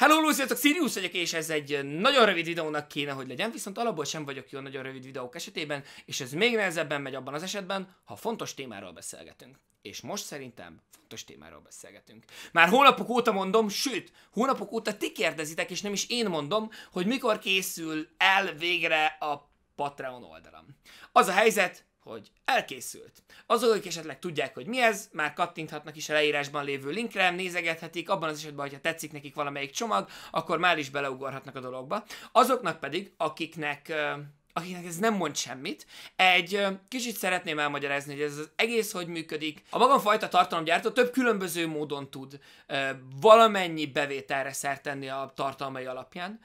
Hello, Luciatok, Sirius vagyok, és ez egy nagyon rövid videónak kéne, hogy legyen, viszont alapból sem vagyok jó nagyon rövid videók esetében, és ez még nehezebben megy abban az esetben, ha fontos témáról beszélgetünk. És most szerintem fontos témáról beszélgetünk. Már hónapok óta mondom, sőt, hónapok óta ti kérdezitek, és nem is én mondom, hogy mikor készül el végre a Patreon oldalam. Az a helyzet, hogy elkészült. Azok, akik esetleg tudják, hogy mi ez, már kattinthatnak is a leírásban lévő linkre, nézegethetik, abban az esetben, hogyha tetszik nekik valamelyik csomag, akkor már is beleugorhatnak a dologba. Azoknak pedig, akiknek akinek ez nem mond semmit, egy kicsit szeretném elmagyarázni, hogy ez az egész hogy működik. A fajta tartalomgyártó több különböző módon tud valamennyi bevételre szert tenni a tartalmai alapján.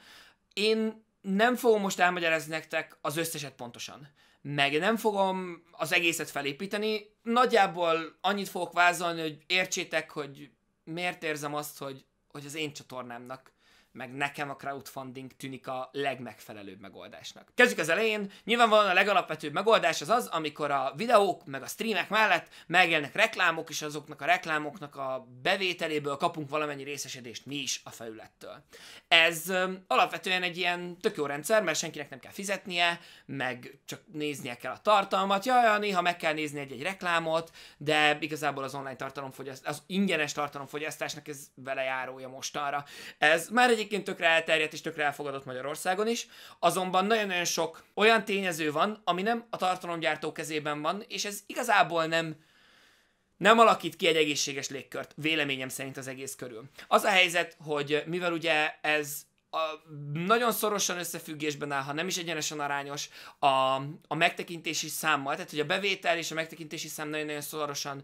Én nem fogom most elmagyarázni nektek az összeset pontosan meg nem fogom az egészet felépíteni. Nagyjából annyit fogok vázolni, hogy értsétek, hogy miért érzem azt, hogy, hogy az én csatornámnak meg nekem a crowdfunding tűnik a legmegfelelőbb megoldásnak. Kezdjük az elején, nyilvánvalóan a legalapvetőbb megoldás az az, amikor a videók meg a streamek mellett megjelennek reklámok, és azoknak a reklámoknak a bevételéből kapunk valamennyi részesedést mi is a felülettől. Ez öm, alapvetően egy ilyen tök jó rendszer, mert senkinek nem kell fizetnie, meg csak néznie kell a tartalmat, ja, ja, néha meg kell nézni egy-egy reklámot, de igazából az online tartalomfogyasztás, az ingyenes tartalomfogyasztásnak ez vele járója mostanra. Ez már egy egyébként tökre elterjedt és tökre elfogadott Magyarországon is, azonban nagyon-nagyon sok olyan tényező van, ami nem a tartalomgyártó kezében van, és ez igazából nem nem alakít ki egy egészséges légkört, véleményem szerint az egész körül. Az a helyzet, hogy mivel ugye ez a, nagyon szorosan összefüggésben áll, ha nem is egyenesen arányos a, a megtekintési számmal, tehát hogy a bevétel és a megtekintési szám nagyon-nagyon szorosan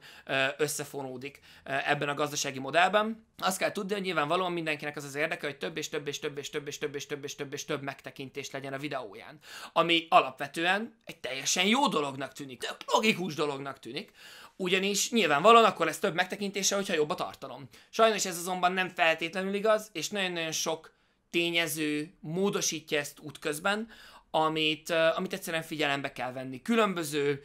összefonódik ebben a gazdasági modellben. Azt kell tudni, hogy nyilvánvalóan mindenkinek az az érdeke, hogy több és több és több és több és több és több és több és több megtekintés legyen a videóján, ami alapvetően egy teljesen jó dolognak tűnik, több logikus dolognak tűnik, ugyanis nyilvánvalóan akkor lesz több megtekintése, hogyha jobb a tartalom. Sajnos ez azonban nem feltétlenül igaz, és nagyon-nagyon sok tényező módosítja ezt útközben, amit, amit egyszerűen figyelembe kell venni. Különböző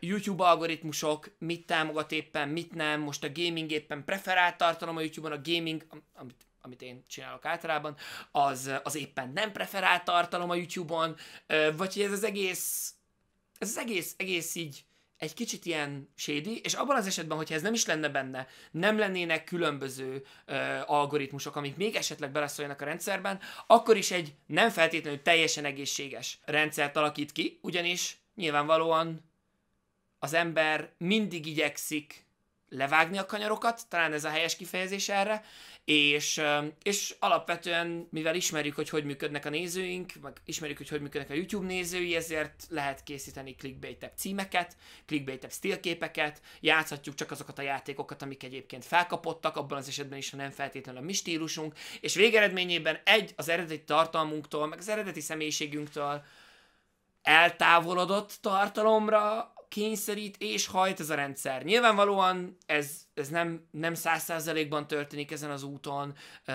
YouTube algoritmusok, mit támogat éppen, mit nem, most a gaming éppen preferált tartalom a YouTube-on, a gaming, amit amit én csinálok általában, az, az éppen nem preferált tartalom a YouTube-on, vagy hogy ez az egész, ez az egész, egész így egy kicsit ilyen sédi, és abban az esetben, hogyha ez nem is lenne benne, nem lennének különböző ö, algoritmusok, amik még esetleg beleszóljanak a rendszerben, akkor is egy nem feltétlenül teljesen egészséges rendszert alakít ki, ugyanis nyilvánvalóan az ember mindig igyekszik levágni a kanyarokat, talán ez a helyes kifejezés erre, és, és alapvetően, mivel ismerjük, hogy hogy működnek a nézőink, meg ismerjük, hogy hogy működnek a YouTube nézői, ezért lehet készíteni clickbait címeket, clickbait stílképeket, játszhatjuk csak azokat a játékokat, amik egyébként felkapottak, abban az esetben is, ha nem feltétlenül a mi stílusunk, és végeredményében egy az eredeti tartalmunktól, meg az eredeti személyiségünktől eltávolodott tartalomra kényszerít és hajt ez a rendszer. Nyilvánvalóan ez, ez nem, nem 100 százalékban történik ezen az úton,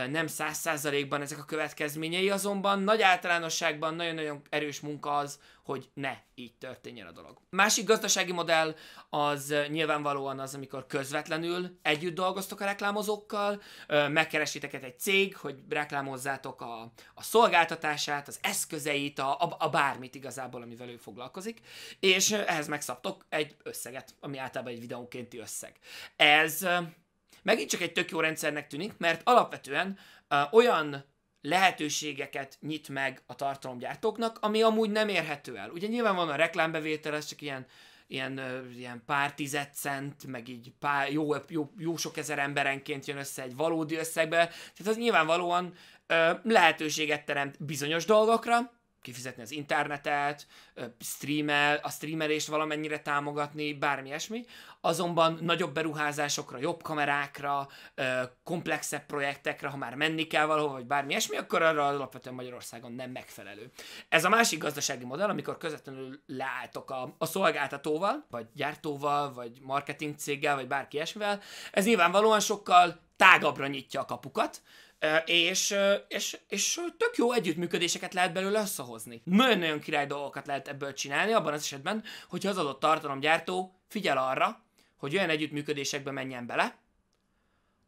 nem 100 százalékban ezek a következményei, azonban nagy általánosságban nagyon-nagyon erős munka az, hogy ne így történjen a dolog. Másik gazdasági modell az nyilvánvalóan az, amikor közvetlenül együtt dolgoztok a reklámozókkal, megkeresitek egy cég, hogy reklámozzátok a, a szolgáltatását, az eszközeit, a, a, a bármit igazából, amivel ő foglalkozik, és ehhez megszabtok egy összeget, ami általában egy videónkénti összeg. Ez megint csak egy tök jó rendszernek tűnik, mert alapvetően olyan lehetőségeket nyit meg a tartalomgyártóknak, ami amúgy nem érhető el. Ugye nyilván van a reklámbevétel, ez csak ilyen, ilyen, ilyen pár tized cent, meg így pár, jó, jó, jó sok ezer emberenként jön össze egy valódi összegbe, tehát az nyilvánvalóan ö, lehetőséget teremt bizonyos dolgokra, kifizetni az internetet, streamel, a streamelést valamennyire támogatni, bármi esmi. Azonban nagyobb beruházásokra, jobb kamerákra, komplexebb projektekre, ha már menni kell valahol, vagy bármi esmi, akkor arra alapvetően Magyarországon nem megfelelő. Ez a másik gazdasági modell, amikor közvetlenül leálltok a, a szolgáltatóval, vagy gyártóval, vagy marketing céggel, vagy bárki ilyesmivel, ez nyilvánvalóan sokkal tágabbra nyitja a kapukat, és, és, és tök jó együttműködéseket lehet belőle összehozni. Nagyon-nagyon király dolgokat lehet ebből csinálni, abban az esetben, hogyha az adott tartalomgyártó figyel arra, hogy olyan együttműködésekbe menjen bele,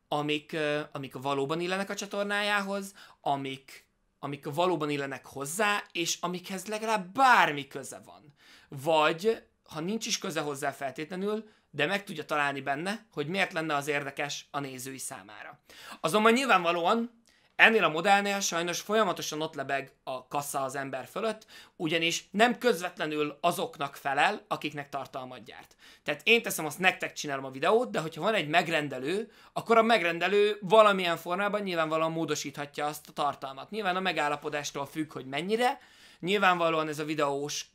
amik, amik valóban illenek a csatornájához, amik, amik valóban illenek hozzá, és amikhez legalább bármi köze van. Vagy, ha nincs is köze hozzá feltétlenül, de meg tudja találni benne, hogy miért lenne az érdekes a nézői számára. Azonban nyilvánvalóan ennél a modellnél sajnos folyamatosan ott lebeg a kassa az ember fölött, ugyanis nem közvetlenül azoknak felel, akiknek tartalmat gyárt. Tehát én teszem azt, nektek csinálom a videót, de hogyha van egy megrendelő, akkor a megrendelő valamilyen formában nyilvánvalóan módosíthatja azt a tartalmat. Nyilván a megállapodástól függ, hogy mennyire, Nyilvánvalóan ez a videós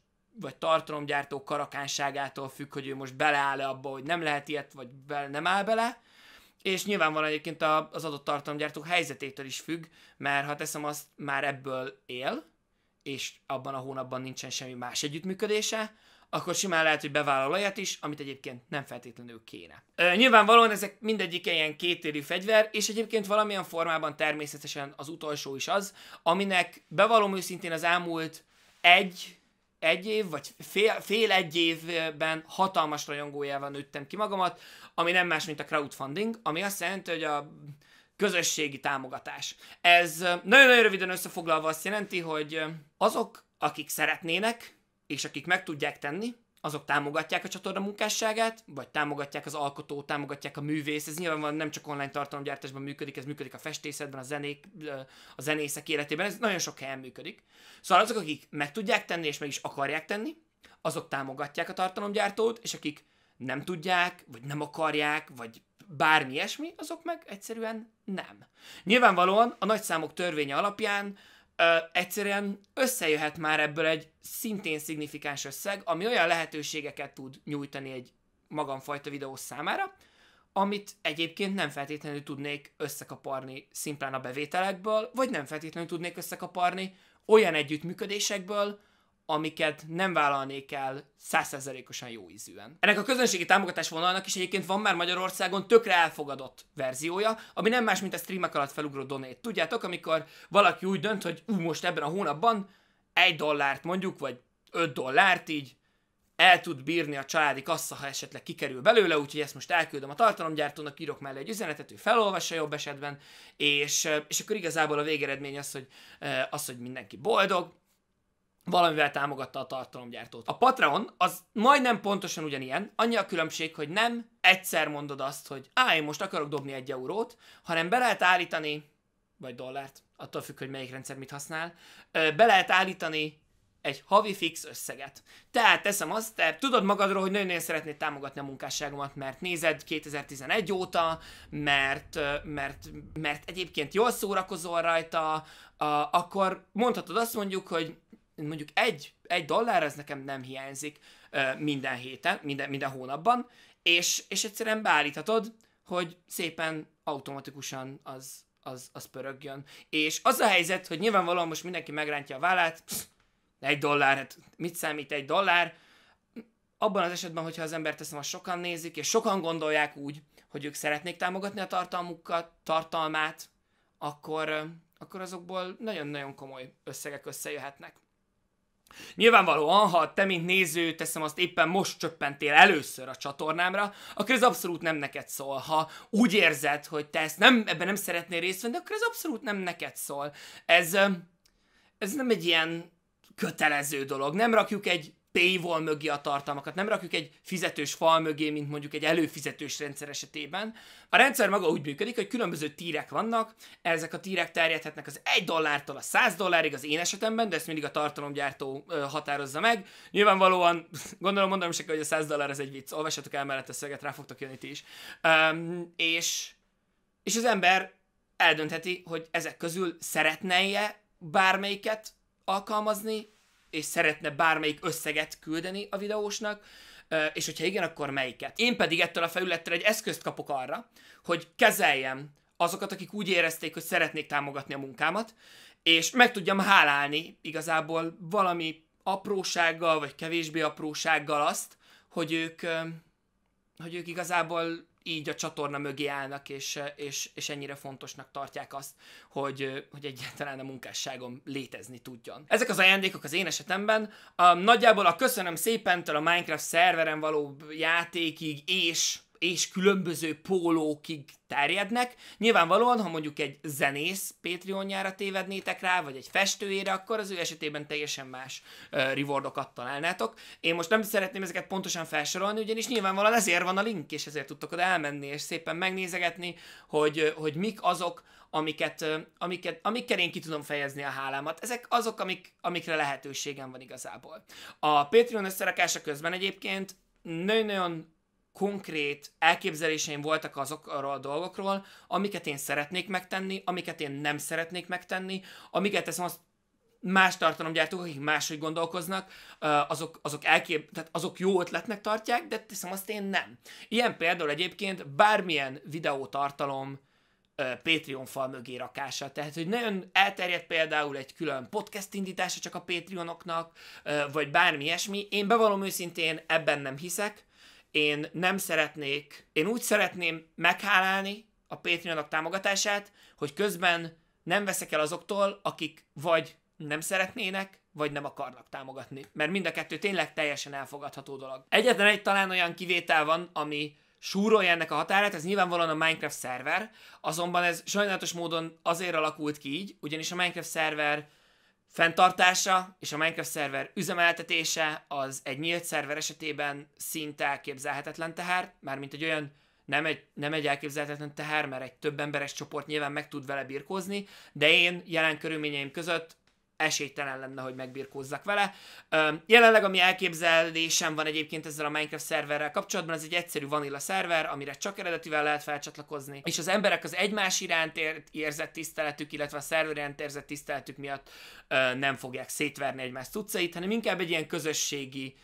vagy tartalomgyártó karakánságától függ, hogy ő most beleáll-e abba, hogy nem lehet ilyet, vagy be, nem áll bele, és nyilván van egyébként az adott tartalomgyártók helyzetétől is függ, mert ha teszem azt, már ebből él, és abban a hónapban nincsen semmi más együttműködése, akkor simán lehet, hogy bevállal olyat is, amit egyébként nem feltétlenül kéne. Ö, nyilvánvalóan ezek mindegyik ilyen kétélű fegyver, és egyébként valamilyen formában természetesen az utolsó is az, aminek bevallom őszintén az elmúlt egy, egy év, vagy fél, fél egy évben hatalmas rajongójával nőttem ki magamat, ami nem más, mint a crowdfunding, ami azt jelenti, hogy a közösségi támogatás. Ez nagyon-nagyon röviden összefoglalva azt jelenti, hogy azok, akik szeretnének, és akik meg tudják tenni, azok támogatják a csatorna munkásságát, vagy támogatják az alkotó, támogatják a művész. Ez nyilvánvalóan nem csak online tartalomgyártásban működik, ez működik a festészetben, a, zenék, a zenészek életében, ez nagyon sok helyen működik. Szóval azok, akik meg tudják tenni, és meg is akarják tenni, azok támogatják a tartalomgyártót, és akik nem tudják, vagy nem akarják, vagy bármi ilyesmi, azok meg egyszerűen nem. Nyilvánvalóan a nagyszámok törvénye alapján ö, egyszerűen összejöhet már ebből egy szintén szignifikáns összeg, ami olyan lehetőségeket tud nyújtani egy magamfajta videó számára, amit egyébként nem feltétlenül tudnék összekaparni szimplán a bevételekből, vagy nem feltétlenül tudnék összekaparni olyan együttműködésekből, amiket nem vállalnék el százszerzelékosan jó ízűen. Ennek a közönségi támogatás vonalnak is egyébként van már Magyarországon tökre elfogadott verziója, ami nem más, mint a streamek alatt felugró donét. Tudjátok, amikor valaki úgy dönt, hogy ú, most ebben a hónapban egy dollárt mondjuk, vagy 5 dollárt így el tud bírni a családi kassa, ha esetleg kikerül belőle, úgyhogy ezt most elküldöm a tartalomgyártónak, írok mellé egy üzenetet, ő felolvassa jobb esetben, és, és akkor igazából a végeredmény az, hogy, az, hogy mindenki boldog, valamivel támogatta a tartalomgyártót. A Patreon az majdnem pontosan ugyanilyen, annyi a különbség, hogy nem egyszer mondod azt, hogy á, én most akarok dobni egy eurót, hanem be lehet állítani, vagy dollárt, attól függ, hogy melyik rendszer mit használ, be lehet állítani egy havi fix összeget. Tehát teszem azt, te tudod magadról, hogy nagyon-nagyon szeretnéd támogatni a munkásságomat, mert nézed 2011 óta, mert, mert, mert egyébként jól szórakozol rajta, a, akkor mondhatod azt mondjuk, hogy mondjuk egy, egy dollár, ez nekem nem hiányzik minden héten, minden, minden hónapban, és, és egyszerűen beállíthatod, hogy szépen automatikusan az, az, az pörögjön. És az a helyzet, hogy nyilvánvalóan most mindenki megrántja a vállát, psz, egy dollár, hát mit számít egy dollár? Abban az esetben, hogyha az embert teszem, a sokan nézik, és sokan gondolják úgy, hogy ők szeretnék támogatni a tartalmukat, tartalmát, akkor, akkor azokból nagyon-nagyon komoly összegek összejöhetnek. Nyilvánvalóan, ha te, mint néző, teszem azt éppen most csöppentél először a csatornámra, akkor ez abszolút nem neked szól. Ha úgy érzed, hogy te ezt nem, ebben nem szeretnél részt venni, akkor ez abszolút nem neked szól. Ez, ez nem egy ilyen kötelező dolog. Nem rakjuk egy paywall mögé a tartalmakat, nem rakjuk egy fizetős fal mögé, mint mondjuk egy előfizetős rendszer esetében. A rendszer maga úgy működik, hogy különböző tírek vannak, ezek a tírek terjedhetnek az 1 dollártól a 100 dollárig az én esetemben, de ezt mindig a tartalomgyártó határozza meg. Nyilvánvalóan, gondolom mondom se hogy a 100 dollár az egy vicc, olvassatok el mellett a szöget, rá fogtok jönni ti is. Um, és, és az ember eldöntheti, hogy ezek közül szeretne-e bármelyiket alkalmazni, és szeretne bármelyik összeget küldeni a videósnak, és hogyha igen, akkor melyiket. Én pedig ettől a felülettel egy eszközt kapok arra, hogy kezeljem azokat, akik úgy érezték, hogy szeretnék támogatni a munkámat, és meg tudjam hálálni igazából valami aprósággal, vagy kevésbé aprósággal azt, hogy ők, hogy ők igazából így a csatorna mögé állnak, és, és, és ennyire fontosnak tartják azt, hogy, hogy egyáltalán a munkásságom létezni tudjon. Ezek az ajándékok az én esetemben. nagyjából a köszönöm szépentől a Minecraft szerveren való játékig és és különböző pólókig terjednek. Nyilvánvalóan, ha mondjuk egy zenész Patreonjára tévednétek rá, vagy egy festőjére, akkor az ő esetében teljesen más uh, rewardokat találnátok. Én most nem szeretném ezeket pontosan felsorolni, ugyanis nyilvánvalóan ezért van a link, és ezért tudtok oda elmenni, és szépen megnézegetni, hogy, hogy mik azok, amiket, amiket, amikkel én ki tudom fejezni a hálámat. Ezek azok, amik, amikre lehetőségem van igazából. A Patreon összerakása közben egyébként nagyon-nagyon konkrét elképzeléseim voltak azokról a dolgokról, amiket én szeretnék megtenni, amiket én nem szeretnék megtenni, amiket ezt azt más tartalomgyártók, akik máshogy gondolkoznak, azok, azok, elkép, tehát azok jó ötletnek tartják, de teszem azt én nem. Ilyen például egyébként bármilyen videótartalom Patreon fal mögé rakása. Tehát, hogy nagyon elterjedt például egy külön podcast indítása csak a Patreonoknak, vagy bármi ilyesmi. Én bevallom őszintén, ebben nem hiszek én nem szeretnék, én úgy szeretném meghálálni a Patreonok támogatását, hogy közben nem veszek el azoktól, akik vagy nem szeretnének, vagy nem akarnak támogatni. Mert mind a kettő tényleg teljesen elfogadható dolog. Egyetlen egy talán olyan kivétel van, ami súrolja ennek a határát, ez nyilvánvalóan a Minecraft szerver, azonban ez sajnálatos módon azért alakult ki így, ugyanis a Minecraft szerver fenntartása és a Minecraft szerver üzemeltetése az egy nyílt szerver esetében szinte elképzelhetetlen teher, mármint egy olyan nem egy, nem egy elképzelhetetlen teher, mert egy több emberes csoport nyilván meg tud vele birkózni, de én jelen körülményeim között esélytelen lenne, hogy megbirkózzak vele. Jelenleg, ami elképzelésem van egyébként ezzel a Minecraft szerverrel kapcsolatban, ez egy egyszerű vanilla szerver, amire csak eredetivel lehet felcsatlakozni, és az emberek az egymás iránt érzett tiszteletük, illetve a szerver iránt érzett tiszteletük miatt nem fogják szétverni egymást cuccait, hanem inkább egy ilyen közösségi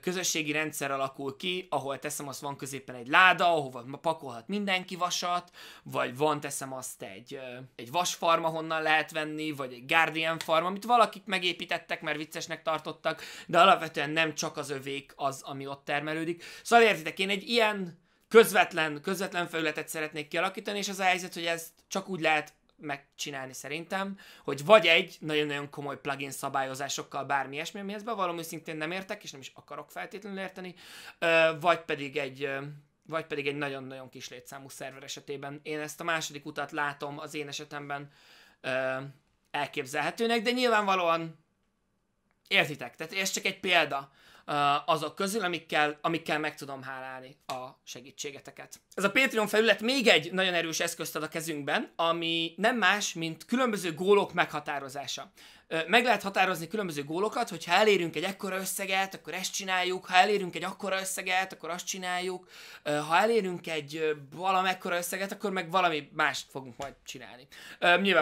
közösségi rendszer alakul ki, ahol teszem azt, van középen egy láda, ahova pakolhat mindenki vasat, vagy van teszem azt egy, egy vasfarma, honnan lehet venni, vagy egy Guardian farm, amit valakik megépítettek, mert viccesnek tartottak, de alapvetően nem csak az övék az, ami ott termelődik. Szóval értitek, én egy ilyen közvetlen, közvetlen felületet szeretnék kialakítani, és az a helyzet, hogy ezt csak úgy lehet megcsinálni szerintem, hogy vagy egy nagyon-nagyon komoly plugin szabályozásokkal bármi ilyesmi, amihez bevallom szintén nem értek, és nem is akarok feltétlenül érteni, vagy pedig egy vagy pedig egy nagyon-nagyon kis létszámú szerver esetében. Én ezt a második utat látom az én esetemben ö, elképzelhetőnek, de nyilvánvalóan értitek, tehát ez csak egy példa azok közül, amikkel, amikkel meg tudom hálálni a segítségeteket. Ez a Patreon felület még egy nagyon erős eszközt ad a kezünkben, ami nem más, mint különböző gólok meghatározása. Meg lehet határozni különböző gólokat, hogy ha elérünk egy ekkora összeget, akkor ezt csináljuk, ha elérünk egy akkora összeget, akkor azt csináljuk, ha elérünk egy valamekkora összeget, akkor meg valami mást fogunk majd csinálni.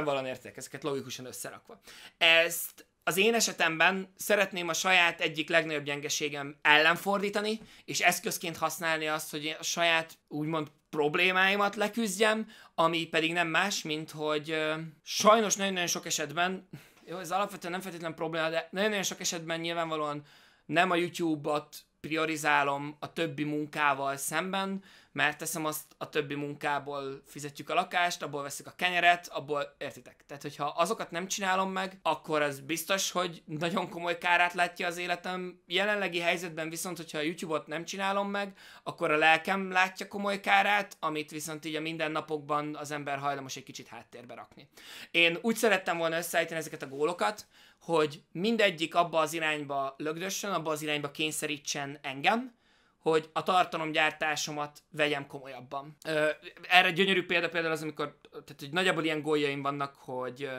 valami értek ezeket logikusan összerakva. Ezt az én esetemben szeretném a saját egyik legnagyobb gyengeségem ellen fordítani, és eszközként használni azt, hogy a saját úgymond problémáimat leküzdjem, ami pedig nem más, mint hogy sajnos nagyon-nagyon sok esetben, jó, ez alapvetően nem feltétlenül probléma, de nagyon-nagyon sok esetben nyilvánvalóan nem a YouTube-ot priorizálom a többi munkával szemben, mert teszem azt, a többi munkából fizetjük a lakást, abból veszük a kenyeret, abból értitek. Tehát, hogyha azokat nem csinálom meg, akkor az biztos, hogy nagyon komoly kárát látja az életem. Jelenlegi helyzetben viszont, hogyha a YouTube-ot nem csinálom meg, akkor a lelkem látja komoly kárát, amit viszont így a mindennapokban az ember hajlamos egy kicsit háttérbe rakni. Én úgy szerettem volna összeállítani ezeket a gólokat, hogy mindegyik abba az irányba lögdössön, abba az irányba kényszerítsen engem, hogy a tartalomgyártásomat vegyem komolyabban. Erre gyönyörű példa például az, amikor tehát, hogy nagyjából ilyen góljaim vannak, hogy,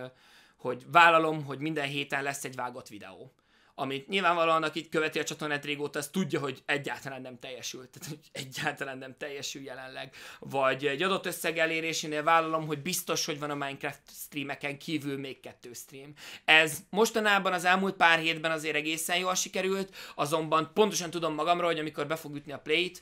hogy vállalom, hogy minden héten lesz egy vágott videó amit nyilvánvalóan, aki követi a csatornát régóta, az tudja, hogy egyáltalán nem teljesül, tehát hogy egyáltalán nem teljesül jelenleg. Vagy egy adott összeg elérésénél vállalom, hogy biztos, hogy van a Minecraft streameken kívül még kettő stream. Ez mostanában az elmúlt pár hétben azért egészen jól sikerült, azonban pontosan tudom magamról, hogy amikor be fog ütni a plate,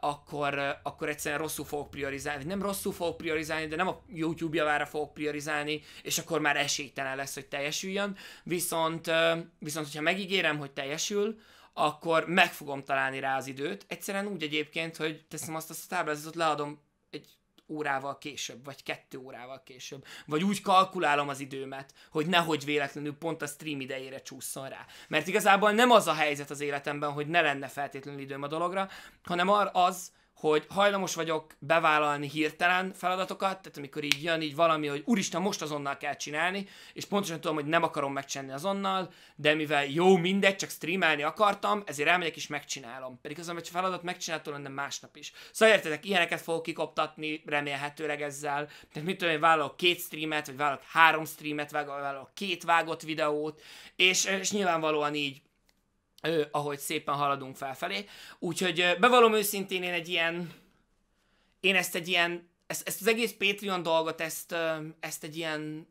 akkor, akkor egyszerűen rosszul fogok priorizálni. Nem rosszul fogok priorizálni, de nem a YouTube javára fogok priorizálni, és akkor már esélytelen lesz, hogy teljesüljön. Viszont, viszont hogyha megígérem, hogy teljesül, akkor meg fogom találni rá az időt. Egyszerűen úgy egyébként, hogy teszem azt a táblázatot, leadom egy órával később, vagy kettő órával később. Vagy úgy kalkulálom az időmet, hogy nehogy véletlenül pont a stream idejére csúszson rá. Mert igazából nem az a helyzet az életemben, hogy ne lenne feltétlenül időm a dologra, hanem az, hogy hajlamos vagyok bevállalni hirtelen feladatokat, tehát amikor így jön így valami, hogy úristen, most azonnal kell csinálni, és pontosan tudom, hogy nem akarom megcsinálni azonnal, de mivel jó, mindegy, csak streamelni akartam, ezért elmegyek és megcsinálom. Pedig az, amit feladat megcsináltam, lenne másnap is. Szóval értetek, ilyeneket fogok kikoptatni, remélhetőleg ezzel. Tehát mit tudom, hogy vállalok két streamet, vagy vállalok három streamet, vagy vállalok két vágott videót, és, és nyilvánvalóan így ahogy szépen haladunk felfelé. Úgyhogy bevallom őszintén, én egy ilyen, én ezt egy ilyen, ezt, ezt az egész Patreon dolgot, ezt, ezt egy ilyen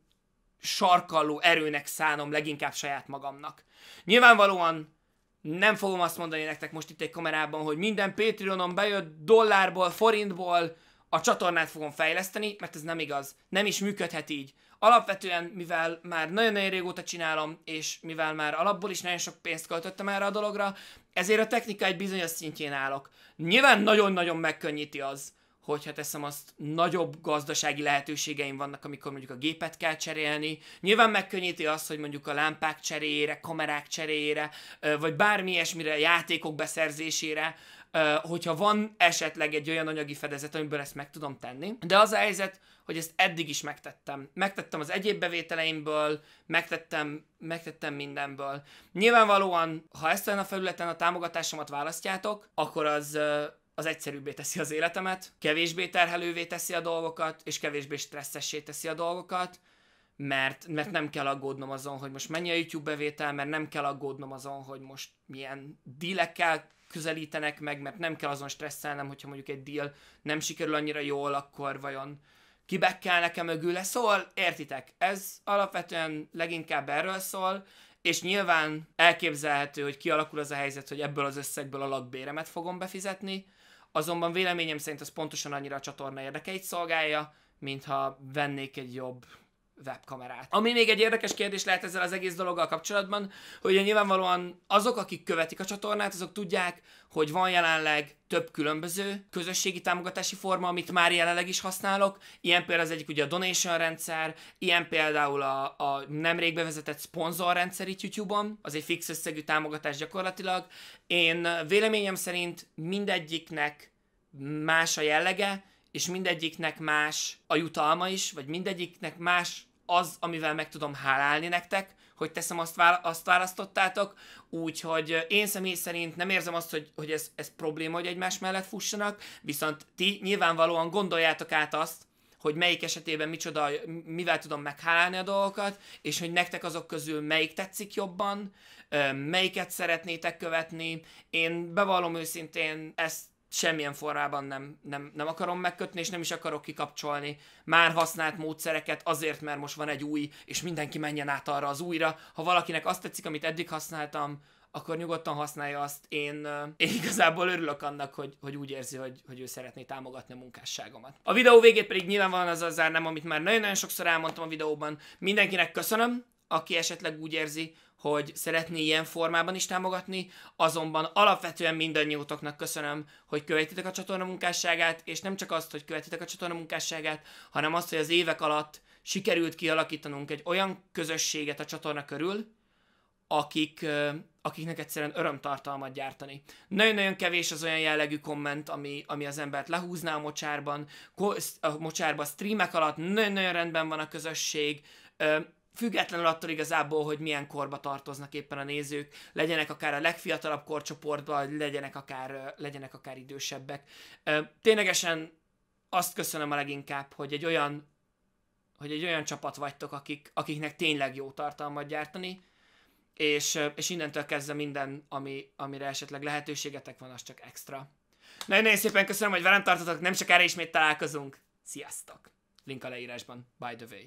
sarkalló erőnek szánom leginkább saját magamnak. Nyilvánvalóan nem fogom azt mondani nektek most itt egy kamerában, hogy minden Patreonon bejött dollárból, forintból, a csatornát fogom fejleszteni, mert ez nem igaz. Nem is működhet így. Alapvetően, mivel már nagyon-nagyon régóta csinálom, és mivel már alapból is nagyon sok pénzt költöttem erre a dologra, ezért a technika egy bizonyos szintjén állok. Nyilván nagyon-nagyon megkönnyíti az, hogyha teszem azt, nagyobb gazdasági lehetőségeim vannak, amikor mondjuk a gépet kell cserélni. Nyilván megkönnyíti azt, hogy mondjuk a lámpák cseréjére, kamerák cseréjére, vagy bármi ilyesmire, játékok beszerzésére hogyha van esetleg egy olyan anyagi fedezet, amiből ezt meg tudom tenni. De az a helyzet, hogy ezt eddig is megtettem. Megtettem az egyéb bevételeimből, megtettem, megtettem mindenből. Nyilvánvalóan, ha ezt a felületen a támogatásomat választjátok, akkor az az egyszerűbbé teszi az életemet, kevésbé terhelővé teszi a dolgokat, és kevésbé stresszessé teszi a dolgokat, mert, mert nem kell aggódnom azon, hogy most mennyi a YouTube bevétel, mert nem kell aggódnom azon, hogy most milyen dílekkel közelítenek meg, mert nem kell azon stresszelnem, hogyha mondjuk egy deal nem sikerül annyira jól, akkor vajon kibekkel nekem mögül Szóval értitek, ez alapvetően leginkább erről szól, és nyilván elképzelhető, hogy kialakul az a helyzet, hogy ebből az összegből a lakbéremet fogom befizetni, azonban véleményem szerint az pontosan annyira a csatorna érdekeit szolgálja, mintha vennék egy jobb webkamerát. Ami még egy érdekes kérdés lehet ezzel az egész dologgal kapcsolatban, hogy nyilvánvalóan azok, akik követik a csatornát, azok tudják, hogy van jelenleg több különböző közösségi támogatási forma, amit már jelenleg is használok. Ilyen például az egyik ugye a donation rendszer, ilyen például a, a nemrég bevezetett sponsor rendszer itt YouTube-on, az egy fix összegű támogatás gyakorlatilag. Én véleményem szerint mindegyiknek más a jellege, és mindegyiknek más a jutalma is, vagy mindegyiknek más az, amivel meg tudom hálálni nektek, hogy teszem azt, vála- azt választottátok, úgyhogy én személy szerint nem érzem azt, hogy, hogy ez, ez probléma, hogy egymás mellett fussanak, viszont ti nyilvánvalóan gondoljátok át azt, hogy melyik esetében micsoda, mivel tudom meghálálni a dolgokat, és hogy nektek azok közül melyik tetszik jobban, melyiket szeretnétek követni. Én bevallom őszintén, ezt semmilyen forrában nem, nem, nem akarom megkötni, és nem is akarok kikapcsolni már használt módszereket azért, mert most van egy új, és mindenki menjen át arra az újra. Ha valakinek azt tetszik, amit eddig használtam, akkor nyugodtan használja azt. Én, én igazából örülök annak, hogy, hogy úgy érzi, hogy, hogy ő szeretné támogatni a munkásságomat. A videó végét pedig nyilvánvalóan az nem amit már nagyon-nagyon sokszor elmondtam a videóban. Mindenkinek köszönöm, aki esetleg úgy érzi, hogy szeretné ilyen formában is támogatni, azonban alapvetően mindannyiótoknak köszönöm, hogy követitek a csatorna munkásságát, és nem csak azt, hogy követitek a csatorna munkásságát, hanem azt, hogy az évek alatt sikerült kialakítanunk egy olyan közösséget a csatorna körül, akik, akiknek egyszerűen örömtartalmat gyártani. Nagyon-nagyon kevés az olyan jellegű komment, ami, ami az embert lehúzná a mocsárban, a mocsárban a streamek alatt nagyon-nagyon rendben van a közösség, függetlenül attól igazából, hogy milyen korba tartoznak éppen a nézők, legyenek akár a legfiatalabb korcsoportban, legyenek akár, legyenek akár idősebbek. Ténylegesen azt köszönöm a leginkább, hogy egy olyan hogy egy olyan csapat vagytok, akik, akiknek tényleg jó tartalmat gyártani, és, és innentől kezdve minden, ami, amire esetleg lehetőségetek van, az csak extra. Nagyon-nagyon szépen köszönöm, hogy velem tartotok, nem csak erre ismét találkozunk. Sziasztok! Link a leírásban, by the way.